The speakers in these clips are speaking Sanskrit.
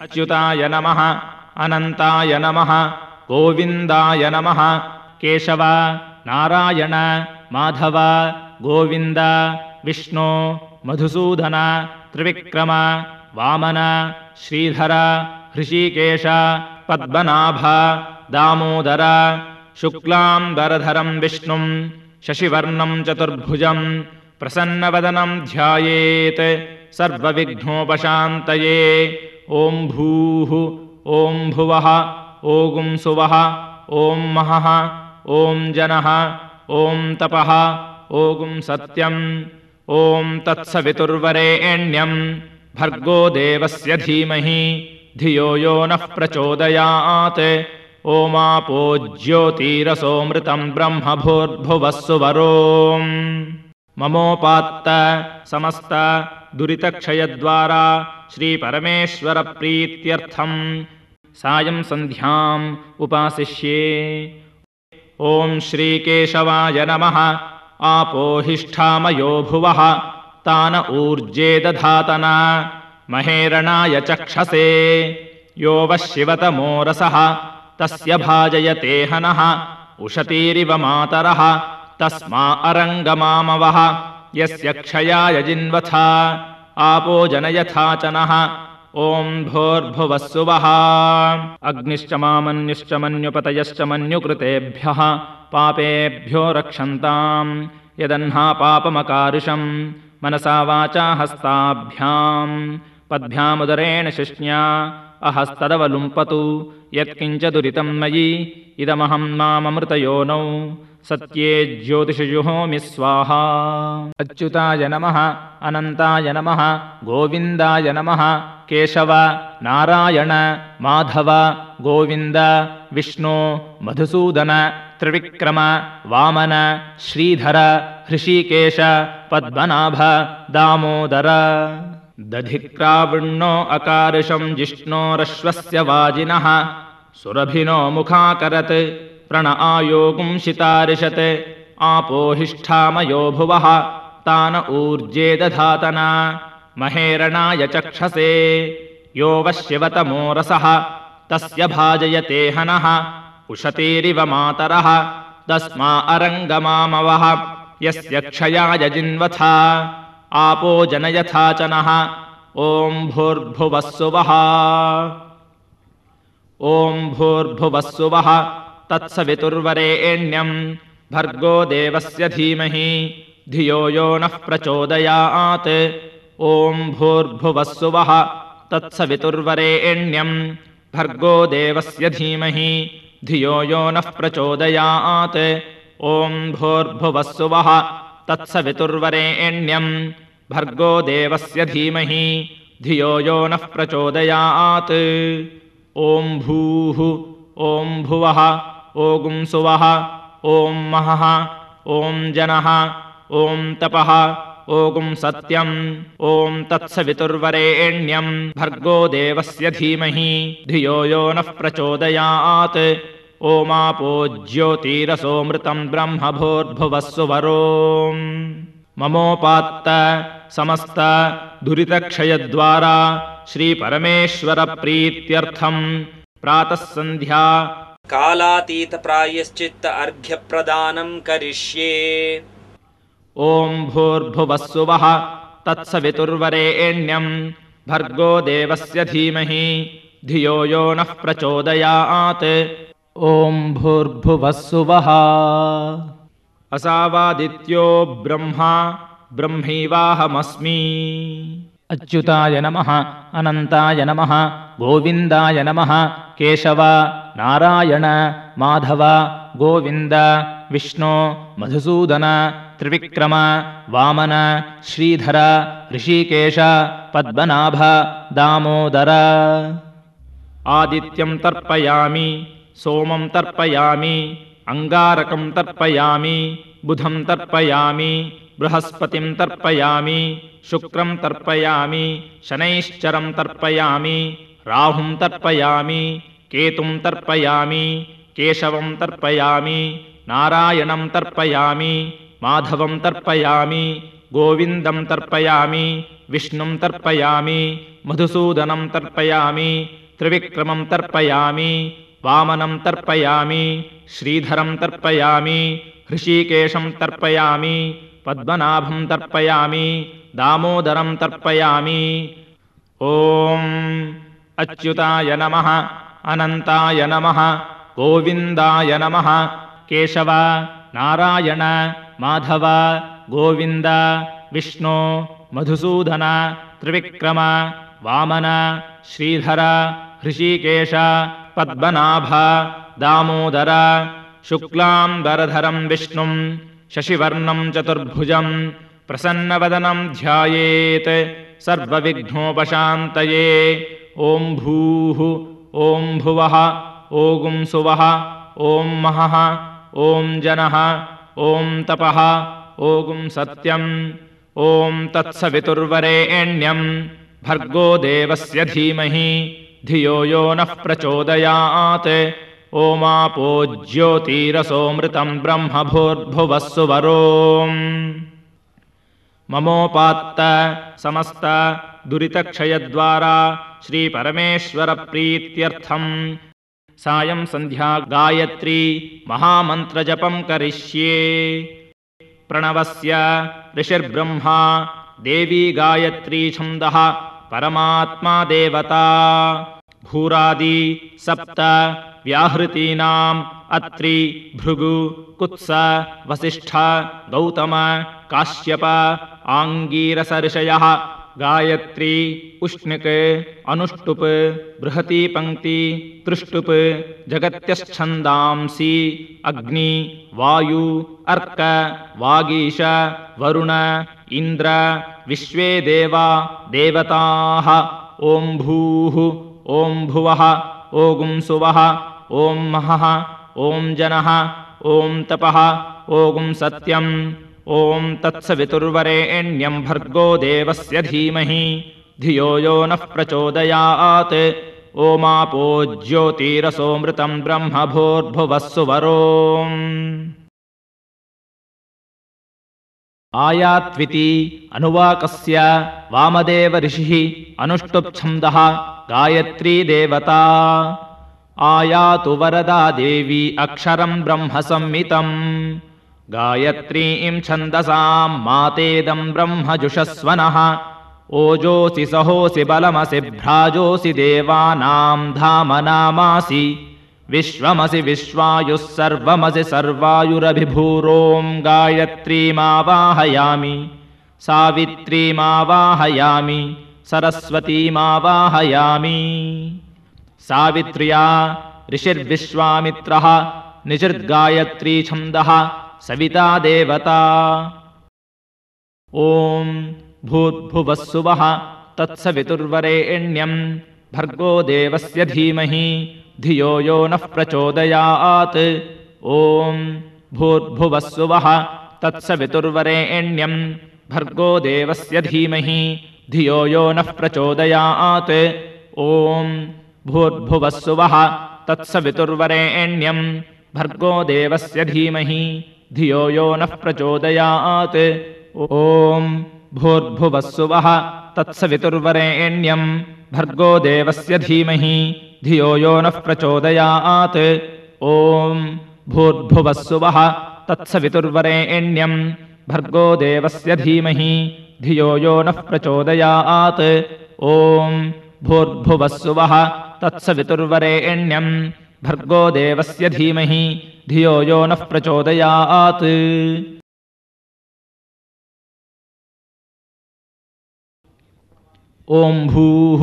अच्युताय नमः अनन्ताय नमः गोविन्दाय नमः केशव नारायण माधव गोविन्द विष्णो मधुसूदन त्रिविक्रम वामन श्रीधर हृषीकेश पद्मनाभ दामोदर शुक्लाम्बरधरम् विष्णुम् शशिवर्णम् चतुर्भुजम् प्रसन्नवदनम् ध्यायेत् सर्वविघ्नोपशान्तये ॐ भूः ॐ भुवः ॐ सुवः ॐ महः ॐ जनः ॐ तपः ॐ सत्यम् ॐ तत्सवितुर्वरेण्यम् भर्गो देवस्य धीमहि धियो यो नः प्रचोदयात् ओमापो ज्योतिरसोऽमृतम् ब्रह्म भूर्भुवः सुवरो ममोपात्त दुरितक्षयद्वारा श्रीपरमेश्वरप्रीत्यर्थम् सायं सन्ध्याम् उपासिष्ये ॐ श्रीकेशवाय नमः आपोहिष्ठामयो भुवः तान ऊर्जे दधातन महेरणाय चक्षसे यो वः शिवतमोरसः तस्य भाजयते हनः उशतीरिव मातरः तस्मा अरङ्गमामवः यस्य क्षयाय जिन्वथा आपो जनयथा च नः ओम् भोर्भुवः सुवः अग्निश्च मामन्युश्च मन्युपतयश्च मन्युकृतेभ्यः पापेभ्यो रक्षन्ताम् यदह्ना पापमकारुषम् मनसा वाचा हस्ताभ्याम् पद्भ्यामुदरेण शिष्ण्या अहस्तदवलुम्पतु दुरितम् मयि इदमहम् माममृतयो सत्ये ज्योतिषजुः मि स्वाहा अच्युताय नमः अनन्ताय नमः गोविन्दाय नमः केशव नारायण माधव गोविन्द विष्णो मधुसूदन त्रिविक्रम वामन श्रीधर हृषिकेश पद्मनाभ दामोदर दधिक्रावृण्णो अकारिशम् जिष्णोरश्वस्य वाजिनः सुरभिनो मुखाकरत् प्रण आयोगुंशितारिषत् आपोहिष्ठामयो भुवः तान ऊर्जे दधातना महेरणाय चक्षसे योगशिवतमोरसः तस्य भाजयते हनः उशतीरिव मातरः तस्मा अरङ्गमामवः यस्य क्षयाय जिन्वथा आपो जनयथा च नः तत्सवितुर्वरे भर्गो देवस्य धीमहि धियो यो नः प्रचोदयात् ॐ भूर्भुवः तत्सवितुर्वरे भर्गो देवस्य धीमहि धियो यो नः प्रचोदयात् ॐ भोर्भुवस्सुवः तत्सवितुर्वरे भर्गो देवस्य धीमहि धियो यो नः प्रचोदयात् ॐ भूः ॐ भुवः ओगुं सुवः ॐ महः ॐ जनः ॐ तपः ओगुं सत्यम् ॐ तत्सवितुर्वरेण्यम् भर्गो देवस्य धीमहि धियो यो नः प्रचोदयात् ब्रह्म भोर्भुवः सुवरो ममोपात्त समस्त दुरितक्षयद्वारा श्रीपरमेश्वरप्रीत्यर्थम् सन्ध्या कालातीतप्रायश्चित्त अर्घ्यप्रदानम् करिष्ये ॐ भूर्भुवस्सु वः तत्सवितुर्वरे भर्गो देवस्य धीमहि धियो यो नः प्रचोदयात् ॐ भूर्भुवस्सुवः असावादित्यो ब्रह्मा ब्रह्मैवाहमस्मि अच्युताय नमः अनन्ताय नमः गोविन्दाय नमः केशव नारायण माधव गोविन्द विष्णो मधुसूदन त्रिविक्रम वामन श्रीधर ऋषिकेश पद्मनाभ दामोदर आदित्यं तर्पयामि सोमं तर्पयामि अङ्गारकं तर्पयामि बुधं तर्पयामि बृहस्पतिं तर्पयामि शुक्रं तर्पयामि शनैश्चरं तर्पयामि राहुं तर्पयामि केतुम् तर्पयामि केशवं तर्पयामि नारायणं तर्पयामि माधवं तर्पयामि गोविन्दम् तर्पयामि विष्णुं तर्पयामि मधुसूदनं तर्पयामि त्रिविक्रमं तर्पयामि वामनं तर्पयामि श्रीधरं तर्पयामि ऋषिकेशम् तर्पयामि पद्मनाभं तर्पयामि दामोदरं तर्पयामि ॐ अच्युताय नमः अनन्ताय नमः गोविन्दाय नमः केशव नारायण माधव गोविन्द विष्णो मधुसूदन त्रिविक्रम वामन श्रीधर हृषिकेश पद्मनाभ दामोदर शुक्लाम्बरधरं विष्णुम् शशिवर्णम् चतुर्भुजम् प्रसन्नवदनम् ध्यायेत् सर्वविघ्नोपशान्तये ॐ भुवः ॐ सुवः ॐ महः ओम् जनः ॐ तपः ॐ सत्यम् ओम् तत्सवितुर्वरेण्यम् भर्गो देवस्य धीमहि धियो यो नः प्रचोदयात् ओमापो ज्योतिरसोऽमृतम् ब्रह्म भोर्भुवः सुवरोम् ममोपात्त दुरितक्षयद्वारा श्रीपरमेश्वरप्रीत्यर्थम् सायं सन्ध्या गायत्री महामन्त्रजपम् करिष्ये प्रणवस्य ऋषिर्ब्रह्मा देवी गायत्री छन्दः परमात्मा देवता भूरादि सप्त व्याहृतीनाम् अत्रि भृगु कुत्स वसिष्ठ गौतम काश्यप आङ्गीरसऋषयः गायत्री उष्णिक् अनुष्टुप् बृहती पङ्क्ति तुष्टुप् जगत्यच्छन्दांसि अग्नि वायु अर्क वागीश वरुण इन्द्र विश्वे देवा देवताः ओम्भूः ओम्भुवः ओगुंसुवः ॐ महः ॐ जनः ॐ तपः ॐ सत्यम् ॐ तत्सवितुर्वरेण्यम् भर्गो देवस्य धीमहि धियो यो नः प्रचोदयात् ओमापो ज्योतिरसोऽमृतम् सुवरो आयात्विति अनुवाकस्य वामदेव ऋषिः अनुष्टुप्छन्दः गायत्री देवता आयातु वरदा देवी अक्षरं ब्रह्म संमितम् गायत्री ईं मातेदं ब्रह्मजुषस्वनः ओजोसि सहोऽसि बलमसि भ्राजोऽसि देवानां धामनामासि विश्वमसि विश्वायुः सर्वमसि सर्वायुरभिभूरोम् गायत्रीमावाहयामि सावित्री सरस्वतीमावाहयामि सावित्र्या ऋषिर्विश्वामित्रः निजिर्गायत्री छन्दः सविता देवता ॐ भूद्भुवः तत्सवितुर्वरे एण्यं भर्गो देवस्य धीमहि धियो यो नः प्रचोदयात् ॐ भूद्भुवः तत्सवितुर्वरे भर्गो देवस्य धीमहि धियो यो नः प्रचोदयात् ॐ भूर्भुवस्सुवः सुवः तत्सवितुर्वरेण्यम् भर्गो देवस्य धीमहि धियो यो नः प्रचोदयात् ॐ भूर्भुवः सुवः तत्सवितुर्वरेण्यम् भर्गो देवस्य धीमहि धियो यो नः प्रचोदयात् ॐ भूर्भुवस्सुवः तत्सवितुर्वरे भर्गो देवस्य धीमहि धियो यो नः प्रचोदयात् आत् ॐ सुवः तत्सवितुर्वरे भर्गो देवस्य धीमहि धियो यो नः प्रचोदयात् ॐ भूः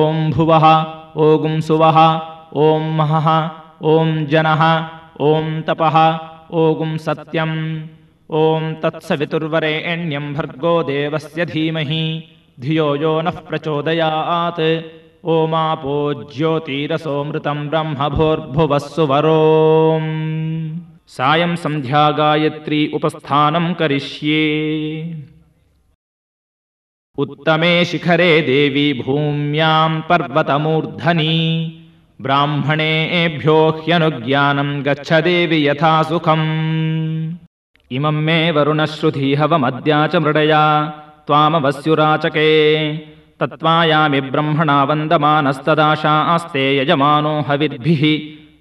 ओम्भुवः ओगुं सुवः ॐ महः ॐ जनः ॐ तपः ॐ सत्यम् ॐ तत्सवितुर्वरे भर्गो देवस्य धीमहि धियो यो नः प्रचोदयात् ओमापो ज्योतीरसोऽमृतं सायं सन्ध्या गायत्री उपस्थानं करिष्ये उत्तमे शिखरे देवी भूम्यां पर्वतमूर्धनी ब्राह्मणे एभ्यो ह्यनुज्ञानं गच्छ देवि यथा सुखम् इमं मे वरुणश्रुधीहवमद्या च मृडया त्वामवस्युराचके तत्त्वायामि ब्रह्मणा वन्दमानस्तदाशा आस्ते यजमानो हविद्भिः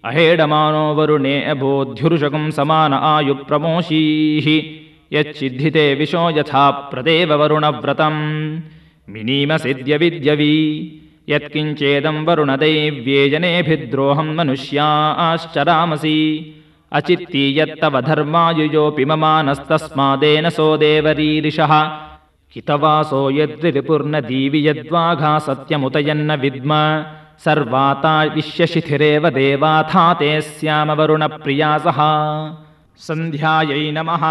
अहेडमानो वरुणे अभोद्ध्युरुषकम् समान आयुप्रमोषीः यच्चिद्धिते विशो यथा प्रदेव वरुणव्रतम् मिनीमसिद्यविद्यवी यत्किञ्चेदम् वरुणदैव्ये जनेऽभिद्रोहम् मनुष्या आश्चरामसि अचित्ती यत्तव धर्मायुजोऽपि ममानस्तस्मादेन सो देवरीरिषः हितवासो यद्विपूर्णदीवि यद्वाघा सत्यमुतयन्न विद्म विश्यशिथिरेव देवाथा ते सह सन्ध्यायै नमः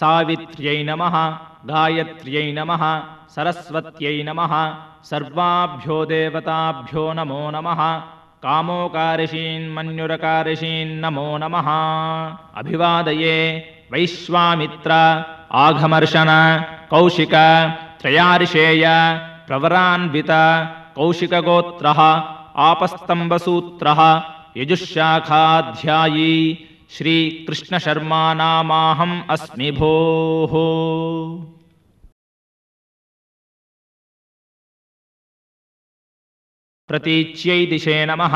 सावित्र्यै नमः गायत्र्यै नमः सरस्वत्यै नमः सर्वाभ्यो देवताभ्यो नमो नमः कामोकारशीन् नमो नमः अभिवादये वैश्वामित्र आघमर्शन कौशिक त्रयर्शेय प्रवरान्वित कौशिकगोत्रः आपस्तम्बसूत्रः यजुःशाखाध्यायी श्रीकृष्णशर्मा नामाहम् अस्मि भोः प्रतीच्यै दिशे नमः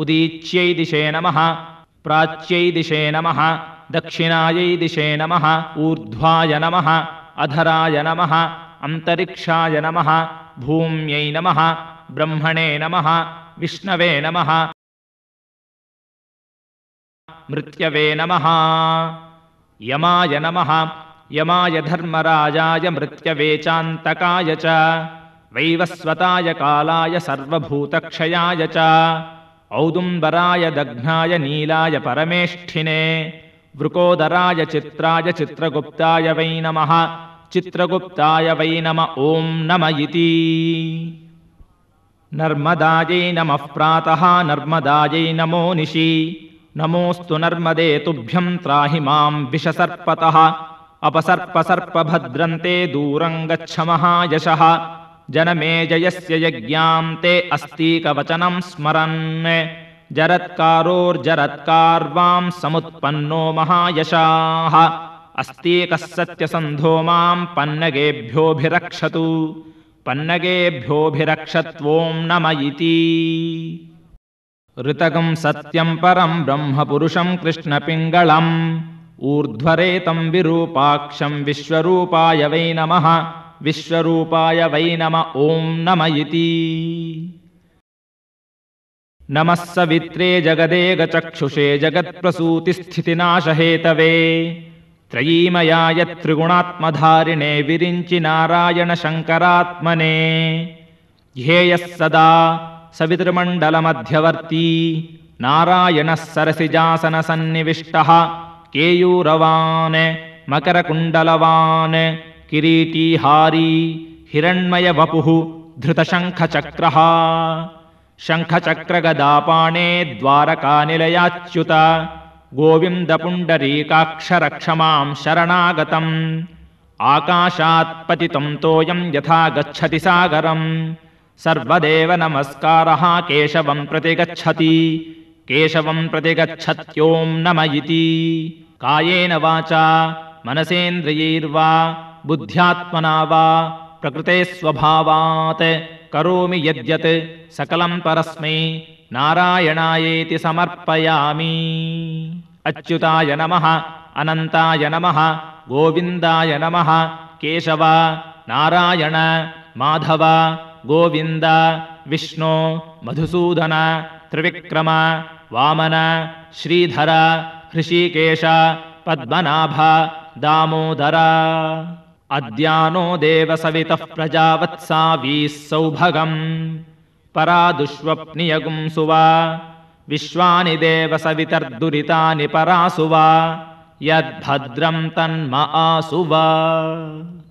उदीच्यै दिशे नमः प्राच्यै दिशे नमः दक्षिणायै दिशे नमः ऊर्ध्वाय नमः अधराय नमः अन्तरिक्षाय नमः भूम्यै नमः ब्रह्मणे नमः विष्णवे नमः मृत्यवे नमः यमाय नमः यमाय धर्मराजाय चान्तकाय च वैवस्वताय कालाय सर्वभूतक्षयाय च औदुम्बराय दघ्नाय नीलाय परमेष्ठिने वृकोदराय चित्राय चित्रगुप्ताय वै नमः चित्रगुप्ताय वै नम ॐ नम इति नर्मदायै नमः प्रातः नर्मदायै नमो निशी नमोऽस्तु नर्मदे तुभ्यं त्राहि मां विषसर्पतः अपसर्पसर्पभद्रन्ते दूरं गच्छ महायशः जनमे जयस्य यज्ञां ते अस्तीकवचनं स्मरन् जरत्कारोर्जरत्कार्वाम् समुत्पन्नो महायशाः अस्त्येकः सत्यसन्धो माम् पन्नगेभ्योऽभिरक्षतु पन्नगेभ्योऽभिरक्षत्वोम् नम इति ऋतकम् सत्यम् परम् ब्रह्मपुरुषम् कृष्णपिङ्गळम् ऊर्ध्वरेतम् ऊर्ध्वरेतं विरूपाक्षम् विश्वरूपाय वै नमः विश्वरूपाय वै नम ॐ नम नमः सवित्रे जगदे गचक्षुषे जगत्प्रसूतिस्थितिनाशहेतवे त्रयीमया यत्त्रिगुणात्मधारिणे विरिञ्चि नारायणशङ्करात्मने ध्येयः सदा सवितृमण्डलमध्यवर्ती नारायणः सरसिजासनसन्निविष्टः केयूरवान् मकरकुण्डलवान् किरीटीहारी हिरण्मयवपुः धृतशङ्खचक्रः शङ्खचक्रगदापाणे द्वारका निलयाच्युता गोविन्दपुण्डरीकाक्षरक्षमाम् शरणागतम् आकाशात् पतितम् यथा गच्छति सागरम् सर्वदेव नमस्कारः केशवम् प्रति गच्छति केशवम् प्रति गच्छत्योम् नम इति कायेन वाचा मनसेन्द्रियैर्वा बुद्ध्यात्मना वा प्रकृते स्वभावात् करोमि यद्यत् सकलं परस्मै नारायणायेति समर्पयामि अच्युताय नमः अनन्ताय नमः गोविन्दाय नमः केशव नारायण माधव गोविन्द विष्णो मधुसूदन त्रिविक्रम वामन श्रीधर हृषीकेश पद्मनाभ दामोदर अद्यानो देवसवितः प्रजावत्सा वी सौभगं परा दुष्वप्नियगुंसु वा विश्वानि देवसवितर्दुरितानि परासु वा यद्भद्रं तन्म आसु वा